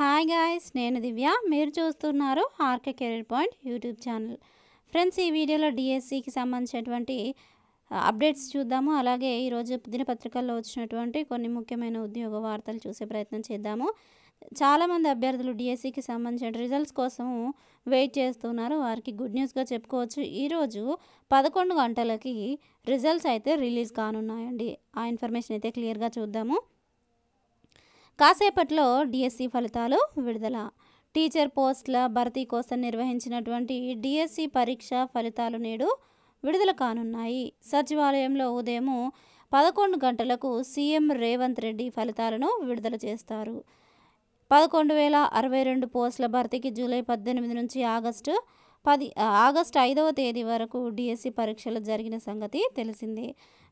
hi guys నేను దివ్య మీరు చూస్తున్నారు RK career point YouTube channel friends ఈ వీడియోలో డిఎస్సికి సంబంధించినటువంటి అప్డేట్స్ చూద్దాము అలాగే ఈరోజు దినపత్రికల్లో వచ్చినటువంటి కొన్ని ముఖ్యమైన ఉద్యోగ వార్తలు చూసే ప్రయత్నం చేద్దాము చాలామంది అభ్యర్థులు డిఎస్సికి సంబంధించిన రిజల్ట్స్ కోసం వెయిట్ చేస్తున్నారు వారికి గుడ్ న్యూస్గా చెప్పుకోవచ్చు ఈరోజు పదకొండు గంటలకి రిజల్ట్స్ అయితే రిలీజ్ కానున్నాయండి ఆ ఇన్ఫర్మేషన్ అయితే క్లియర్గా చూద్దాము కాసేపట్లో డిఎస్సి ఫలితాలు విడుదల టీచర్ పోస్టుల భర్తీ కోసం నిర్వహించినటువంటి డిఎస్సి పరీక్ష ఫలితాలు నేడు విడుదల కానున్నాయి సచివాలయంలో ఉదయం పదకొండు గంటలకు సీఎం రేవంత్ రెడ్డి ఫలితాలను విడుదల చేస్తారు పదకొండు వేల అరవై రెండు పోస్టుల భర్తీకి జూలై పద్దెనిమిది నుంచి ఆగస్టు పది ఆగస్టు ఐదవ తేదీ వరకు డిఎస్సి పరీక్షలు జరిగిన సంగతి తెలిసిందే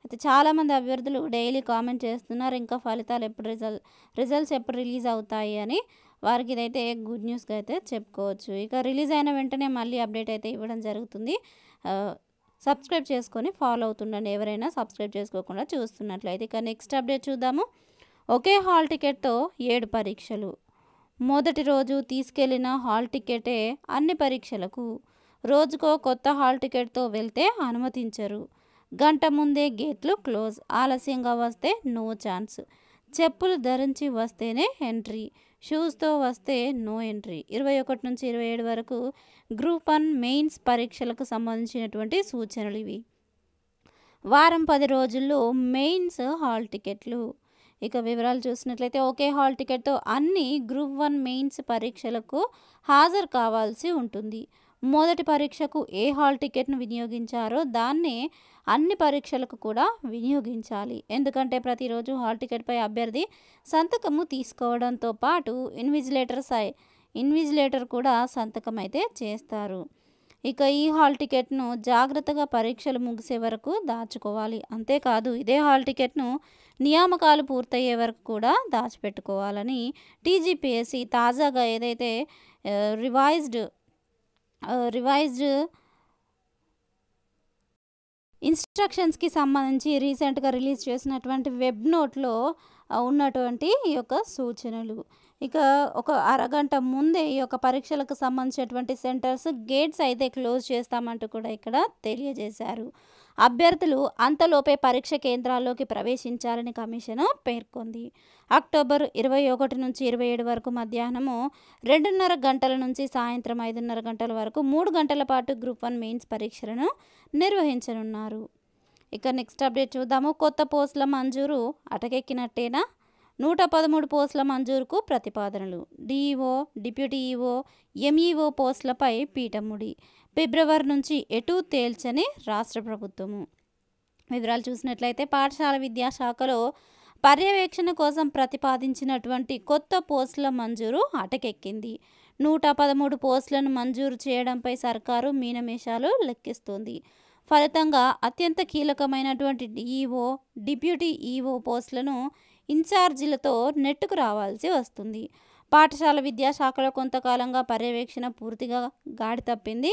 అయితే చాలామంది అభ్యర్థులు డైలీ కామెంట్ చేస్తున్నారు ఇంకా ఫలితాలు ఎప్పుడు రిజల్ట్ రిజల్ట్స్ ఎప్పుడు రిలీజ్ అవుతాయి అని వారికి ఇదైతే గుడ్ న్యూస్గా అయితే చెప్పుకోవచ్చు ఇక రిలీజ్ అయిన వెంటనే మళ్ళీ అప్డేట్ అయితే ఇవ్వడం జరుగుతుంది సబ్స్క్రైబ్ చేసుకొని ఫాలో అవుతుండండి ఎవరైనా సబ్స్క్రైబ్ చేసుకోకుండా చూస్తున్నట్లయితే ఇక నెక్స్ట్ అప్డేట్ చూద్దాము ఒకే హాల్ టికెట్తో ఏడు పరీక్షలు మొదటి రోజు తీసుకెళ్లిన హాల్ టికెటే అన్ని పరీక్షలకు రోజుకో కొత్త హాల్ టికెట్తో వెళ్తే అనుమతించరు గంట ముందే గేట్లు క్లోజ్ ఆలస్యంగా వస్తే నో ఛాన్స్ చెప్పులు ధరించి వస్తేనే ఎంట్రీ షూస్తో వస్తే నో ఎంట్రీ ఇరవై ఒకటి నుంచి ఇరవై ఏడు వరకు గ్రూప్ వన్ మెయిన్స్ పరీక్షలకు సంబంధించినటువంటి సూచనలు ఇవి వారం పది రోజుల్లో మెయిన్స్ హాల్ టికెట్లు ఇక వివరాలు చూసినట్లయితే ఒకే హాల్ టికెట్తో అన్ని గ్రూప్ వన్ మెయిన్స్ పరీక్షలకు హాజరు కావాల్సి ఉంటుంది మొదటి పరీక్షకు ఏ హాల్ టికెట్ను వినియోగించారో దాన్నే అన్ని పరీక్షలకు కూడా వినియోగించాలి ఎందుకంటే ప్రతిరోజు హాల్ టికెట్పై అభ్యర్థి సంతకము తీసుకోవడంతో పాటు ఇన్విజిలేటర్ సై ఇన్విజిలేటర్ కూడా సంతకం అయితే చేస్తారు ఇక ఈ హాల్ టికెట్ను జాగ్రత్తగా పరీక్షలు ముగిసే వరకు దాచుకోవాలి అంతేకాదు ఇదే హాల్ టికెట్ను నియామకాలు పూర్తయ్యే వరకు కూడా దాచిపెట్టుకోవాలని టీజీపీఎస్సి తాజాగా ఏదైతే రివైజ్డ్ రివైజ్డ్ ఇన్స్ట్రక్షన్స్కి సంబంధించి రీసెంట్గా రిలీజ్ చేసినటువంటి వెబ్ నోట్లో ఉన్నటువంటి ఈ యొక్క సూచనలు ఇక ఒక అరగంట ముందే ఈ యొక్క పరీక్షలకు సంబంధించినటువంటి సెంటర్స్ గేట్స్ అయితే క్లోజ్ చేస్తామంటూ కూడా ఇక్కడ తెలియజేశారు అభ్యర్థులు అంతలోపే పరీక్ష కేంద్రాల్లోకి ప్రవేశించాలని కమిషన్ పేర్కొంది అక్టోబర్ ఇరవై ఒకటి నుంచి ఇరవై ఏడు వరకు మధ్యాహ్నము రెండున్నర గంటల నుంచి సాయంత్రం ఐదున్నర గంటల వరకు మూడు గంటల పాటు గ్రూప్ వన్ మెయిన్స్ పరీక్షలను నిర్వహించనున్నారు ఇక నెక్స్ట్ అప్డేట్ చూద్దాము కొత్త పోస్టుల మంజూరు అటకెక్కినట్టేనా నూట పదమూడు పోస్టుల మంజూరుకు ప్రతిపాదనలు డిఈఓ డిప్యూటీ ఈఓ ఎంఈఓ పోస్టులపై పీఠముడి ఫిబ్రవరి నుంచి ఎటు తేల్చని రాష్ట్ర ప్రభుత్వము వివరాలు చూసినట్లయితే పాఠశాల విద్యాశాఖలో పర్యవేక్షణ కోసం ప్రతిపాదించినటువంటి కొత్త పోస్టుల మంజూరు అటకెక్కింది నూట పదమూడు పోస్టులను మంజూరు చేయడంపై సర్కారు మీనమేషాలు లెక్కిస్తోంది ఫలితంగా అత్యంత కీలకమైనటువంటి ఈఓ డిప్యూటీ ఈఓ పోస్టులను ఇన్ఛార్జీలతో నెట్టుకు రావాల్సి వస్తుంది పాఠశాల విద్యాశాఖలో కొంతకాలంగా పర్యవేక్షణ పూర్తిగా గాడి తప్పింది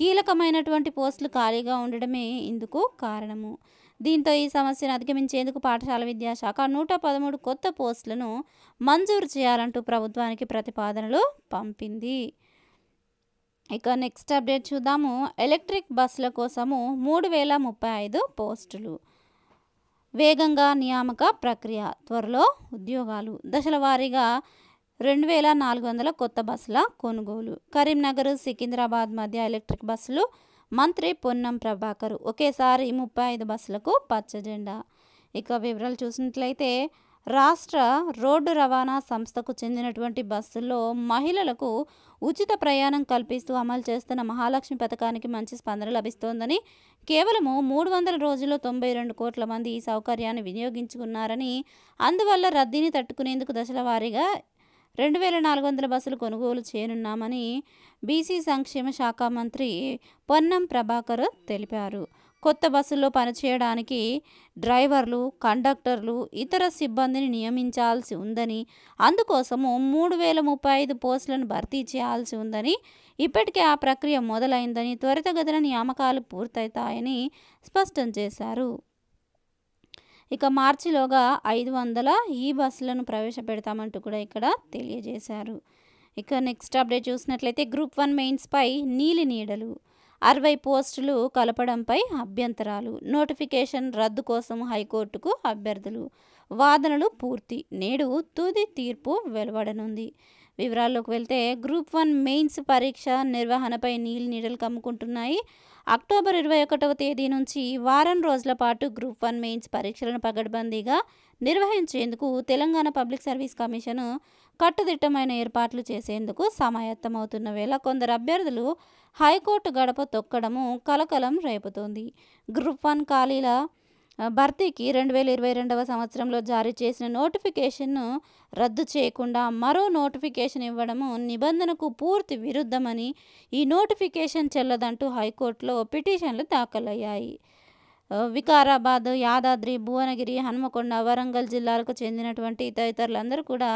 కీలకమైనటువంటి పోస్టులు ఖాళీగా ఉండడమే ఇందుకు కారణము దీంతో ఈ సమస్యను అధిగమించేందుకు పాఠశాల విద్యాశాఖ నూట పదమూడు కొత్త పోస్టులను మంజూరు చేయాలంటూ ప్రభుత్వానికి ప్రతిపాదనలు పంపింది ఇక నెక్స్ట్ అప్డేట్ చూద్దాము ఎలక్ట్రిక్ బస్సుల కోసము మూడు వేల ముప్పై ఐదు పోస్టులు వేగంగా నియామక ప్రక్రియ త్వరలో ఉద్యోగాలు దశల వారీగా రెండు వేల నాలుగు వందల కొత్త బస్సుల కొనుగోలు కరీంనగర్ సికింద్రాబాద్ మధ్య ఎలక్ట్రిక్ బస్సులు మంత్రి పొన్నం ప్రభాకర్ ఒకేసారి ముప్పై ఐదు బస్సులకు పచ్చ జెండా ఇక వివరాలు చూసినట్లయితే రాష్ట్ర రోడ్డు రవాణా సంస్థకు చెందినటువంటి బస్సుల్లో మహిళలకు ఉచిత ప్రయాణం కల్పిస్తూ అమలు చేస్తున్న మహాలక్ష్మి పథకానికి మంచి స్పందన లభిస్తోందని కేవలము మూడు వందల రోజుల్లో తొంభై రెండు కోట్ల మంది ఈ సౌకర్యాన్ని వినియోగించుకున్నారని అందువల్ల రద్దీని తట్టుకునేందుకు దశల వారీగా రెండు వేల నాలుగు వందల బస్సులు కొనుగోలు చేయనున్నామని బీసీ సంక్షేమ శాఖ మంత్రి పొన్నం ప్రభాకర్ తెలిపారు కొత్త బస్సుల్లో పనిచేయడానికి డ్రైవర్లు కండక్టర్లు ఇతర సిబ్బందిని నియమించాల్సి ఉందని అందుకోసము మూడు వేల ముప్పై ఐదు పోస్టులను భర్తీ చేయాల్సి ఉందని ఇప్పటికే ఆ ప్రక్రియ మొదలైందని త్వరితగతిన నియామకాలు పూర్తవుతాయని స్పష్టం చేశారు ఇక మార్చిలోగా ఐదు వందల ఈ బస్సులను ప్రవేశపెడతామంటూ కూడా ఇక్కడ తెలియజేశారు ఇక నెక్స్ట్ అప్డేట్ చూసినట్లయితే గ్రూప్ వన్ మెయిన్స్పై నీలి నీడలు అరవై పోస్టులు కలపడంపై అభ్యంతరాలు నోటిఫికేషన్ రద్దు కోసం హైకోర్టుకు అభ్యర్థులు వాదనలు పూర్తి నేడు తుది తీర్పు వెలువడనుంది వివరాల్లోకి వెళ్తే గ్రూప్ వన్ మెయిన్స్ పరీక్ష నిర్వహణపై నీళ్ళు నీడలు కమ్ముకుంటున్నాయి అక్టోబర్ ఇరవై ఒకటవ తేదీ నుంచి వారం రోజుల పాటు గ్రూప్ వన్ మెయిన్స్ పరీక్షలను పగడ్బందీగా నిర్వహించేందుకు తెలంగాణ పబ్లిక్ సర్వీస్ కమిషన్ కట్టుదిట్టమైన ఏర్పాట్లు చేసేందుకు సమాయత్తమవుతున్న వేళ కొందరు అభ్యర్థులు హైకోర్టు గడప తొక్కడము కలకలం రేపుతోంది గ్రూప్ వన్ ఖాళీల భర్తీకి రెండు వేల ఇరవై రెండవ సంవత్సరంలో జారీ చేసిన నోటిఫికేషన్ను రద్దు చేయకుండా మరో నోటిఫికేషన్ ఇవ్వడము నిబంధనకు పూర్తి విరుద్ధమని ఈ నోటిఫికేషన్ చెల్లదంటూ హైకోర్టులో పిటిషన్లు దాఖలయ్యాయి వికారాబాద్ యాదాద్రి భువనగిరి హనుమకొండ వరంగల్ జిల్లాలకు చెందినటువంటి తదితరులందరూ కూడా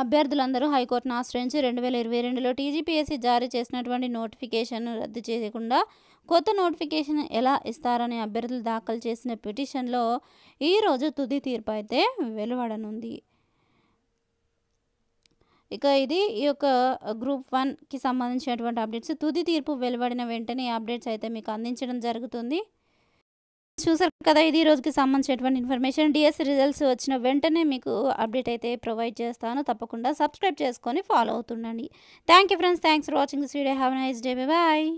అభ్యర్థులందరూ హైకోర్టును ఆశ్రయించి రెండు వేల ఇరవై రెండులో టీజీపీఎస్సీ జారీ చేసినటువంటి నోటిఫికేషన్ను రద్దు చేయకుండా కొత్త నోటిఫికేషన్ ఎలా ఇస్తారని అభ్యర్థులు దాఖలు చేసిన పిటిషన్లో ఈరోజు తుది తీర్పు అయితే వెలువడనుంది ఇక ఇది ఈ యొక్క గ్రూప్ వన్కి సంబంధించినటువంటి అప్డేట్స్ తుది తీర్పు వెలువడిన వెంటనే అప్డేట్స్ అయితే మీకు అందించడం జరుగుతుంది చూసారు కదా ఇది రోజుకి సంబంధించినటువంటి ఇన్ఫర్మేషన్ డిఎస్ రిజల్ట్స్ వచ్చిన వెంటనే మీకు అప్డేట్ అయితే ప్రొవైడ్ చేస్తాను తప్పకుండా సబ్స్క్రైబ్ చేసుకొని ఫాలో అవుతుండండి thank you friends thanks for watching this video have nice day bye